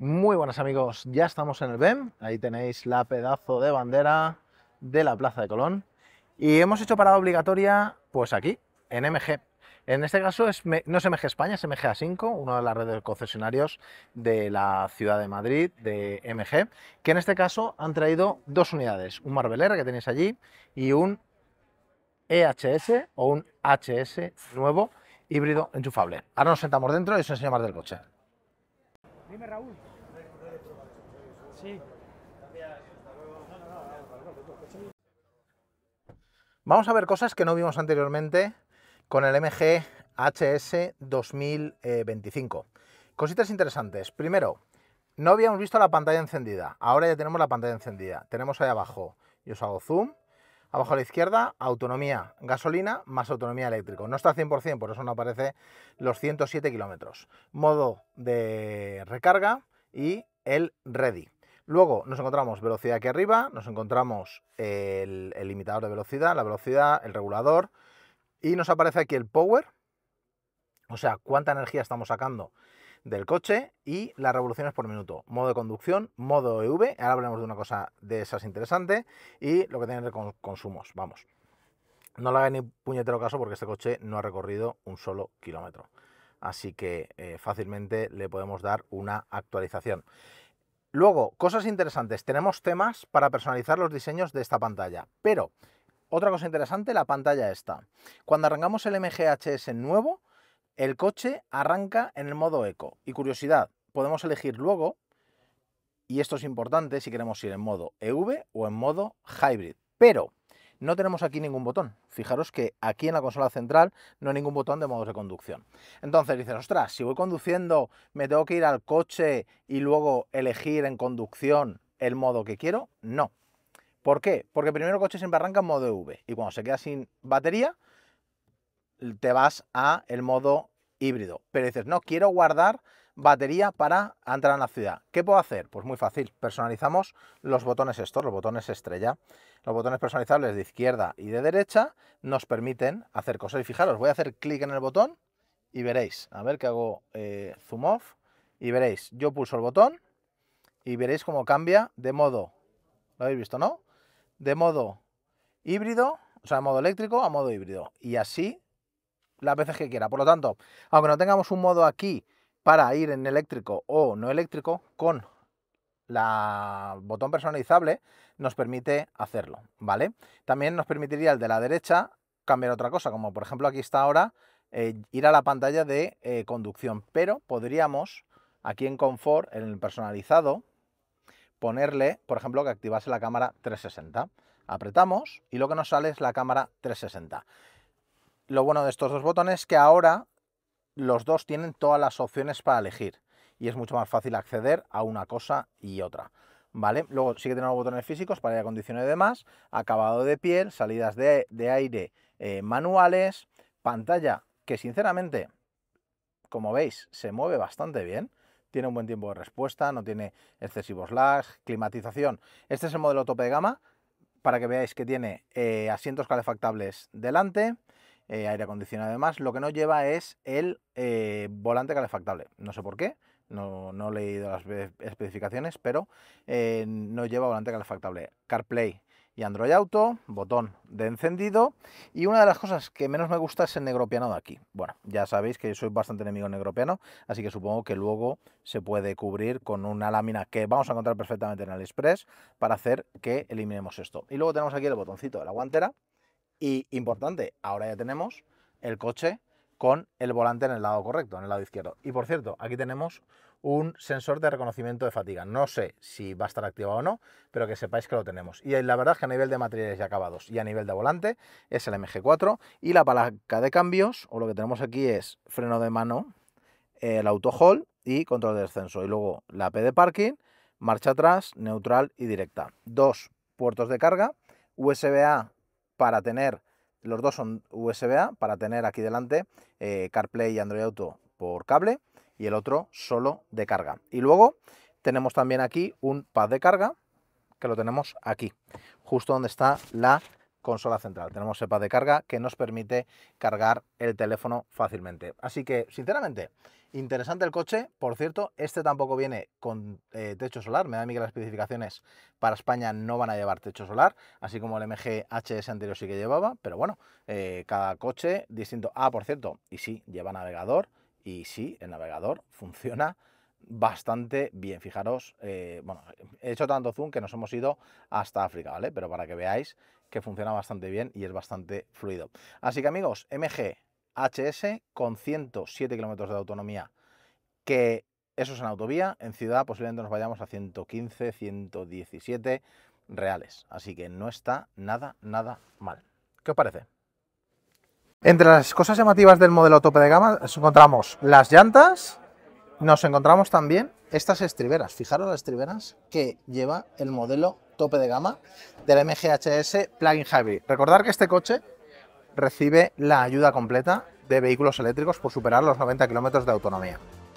Muy buenas amigos, ya estamos en el BEM, ahí tenéis la pedazo de bandera de la Plaza de Colón y hemos hecho parada obligatoria pues aquí, en MG. En este caso es, no es MG España, es MG A5, una de las redes de concesionarios de la ciudad de Madrid, de MG, que en este caso han traído dos unidades, un Marbelera que tenéis allí y un EHS o un HS nuevo híbrido enchufable. Ahora nos sentamos dentro y os enseño más del coche. Dime Raúl. Vamos a ver cosas que no vimos anteriormente con el MG HS 2025. Cositas interesantes. Primero, no habíamos visto la pantalla encendida. Ahora ya tenemos la pantalla encendida. Tenemos ahí abajo, yo os hago zoom. Abajo a la izquierda, autonomía gasolina más autonomía eléctrico. No está al 100%, por eso no aparece los 107 kilómetros. Modo de recarga y el ready. Luego nos encontramos velocidad aquí arriba, nos encontramos el, limitador de velocidad, la velocidad, el regulador y nos aparece aquí el power, o sea, cuánta energía estamos sacando del coche y las revoluciones por minuto. Modo de conducción, modo EV, ahora hablaremos de una cosa de esas interesante y lo que tiene que con consumos, vamos. No le haga ni puñetero caso porque este coche no ha recorrido un solo kilómetro. Así que eh, fácilmente le podemos dar una actualización. Luego, cosas interesantes, tenemos temas para personalizar los diseños de esta pantalla, pero otra cosa interesante, la pantalla está. Cuando arrancamos el MGHS nuevo, el coche arranca en el modo eco. Y curiosidad, podemos elegir luego, y esto es importante si queremos ir en modo EV o en modo hybrid. Pero no tenemos aquí ningún botón. Fijaros que aquí en la consola central no hay ningún botón de modos de conducción. Entonces dices, ostras, si voy conduciendo, me tengo que ir al coche y luego elegir en conducción el modo que quiero. No. ¿Por qué? Porque primero el coche siempre arranca en modo e V y cuando se queda sin batería te vas a el modo híbrido. Pero dices, no, quiero guardar batería para entrar en la ciudad. ¿Qué puedo hacer? Pues muy fácil, personalizamos los botones estos, los botones estrella. Los botones personalizables de izquierda y de derecha nos permiten hacer cosas. Y fijaros, voy a hacer clic en el botón y veréis, a ver qué hago eh, zoom off, y veréis, yo pulso el botón y veréis cómo cambia de modo, ¿lo habéis visto, no? De modo híbrido, o sea, de modo eléctrico a modo híbrido. Y así las veces que quiera. Por lo tanto, aunque no tengamos un modo aquí para ir en eléctrico o no eléctrico con la botón personalizable nos permite hacerlo, ¿vale? También nos permitiría el de la derecha cambiar otra cosa, como por ejemplo aquí está ahora, eh, ir a la pantalla de eh, conducción, pero podríamos aquí en confort, en el personalizado, ponerle, por ejemplo, que activase la cámara 360. Apretamos y lo que nos sale es la cámara 360. Lo bueno de estos dos botones es que ahora los dos tienen todas las opciones para elegir y es mucho más fácil acceder a una cosa y otra. ¿Vale? Luego sí que tenemos botones físicos para aire acondicionado y demás, acabado de piel, salidas de, aire eh, manuales, pantalla que sinceramente, como veis, se mueve bastante bien, tiene un buen tiempo de respuesta, no tiene excesivos lags, climatización. Este es el modelo tope de gama, para que veáis que tiene eh, asientos calefactables delante eh, aire acondicionado además Lo que no lleva es el eh, volante calefactable. No sé por qué, no, he leído las especificaciones, pero eh, no lleva volante calefactable. CarPlay y Android Auto, botón de encendido. Y una de las cosas que menos me gusta es el negro piano de aquí. Bueno, ya sabéis que soy bastante enemigo del negro piano, así que supongo que luego se puede cubrir con una lámina que vamos a encontrar perfectamente en AliExpress para hacer que eliminemos esto. Y luego tenemos aquí el botoncito de la guantera, y importante, ahora ya tenemos el coche con el volante en el lado correcto, en el lado izquierdo. Y por cierto, aquí tenemos un sensor de reconocimiento de fatiga. No sé si va a estar activado o no, pero que sepáis que lo tenemos. Y la verdad es que a nivel de materiales y acabados y a nivel de volante es el MG4 y la palanca de cambios, o lo que tenemos aquí es freno de mano, el auto hold y control de descenso. Y luego la P de parking, marcha atrás, neutral y directa. Dos puertos de carga, USB-A para tener, los dos son USB-A, para tener aquí delante eh, CarPlay y Android Auto por cable y el otro solo de carga. Y luego tenemos también aquí un pad de carga que lo tenemos aquí, justo donde está la consola central. Tenemos cepa de carga que nos permite cargar el teléfono fácilmente. Así que, sinceramente, interesante el coche. Por cierto, este tampoco viene con eh, techo solar. Me da a mí que las especificaciones para España no van a llevar techo solar, así como el MG HS anterior sí que llevaba. Pero bueno, eh, cada coche distinto. Ah, por cierto, y sí, lleva navegador. Y sí, el navegador funciona bastante bien. Fijaros, eh, bueno, he hecho tanto zoom que nos hemos ido hasta África, ¿vale? Pero para que veáis que funciona bastante bien y es bastante fluido. Así que amigos, MG HS con 107 kilómetros de autonomía, que eso es en autovía, en ciudad posiblemente nos vayamos a 115, 117 reales. Así que no está nada, nada mal. ¿Qué os parece? Entre las cosas llamativas del modelo tope de gama encontramos las llantas, nos encontramos también estas estriberas. Fijaros las estriberas que lleva el modelo tope de gama del MGHS Plug-in Hybrid. Recordar que este coche recibe la ayuda completa de vehículos eléctricos por superar los 90 kilómetros de autonomía.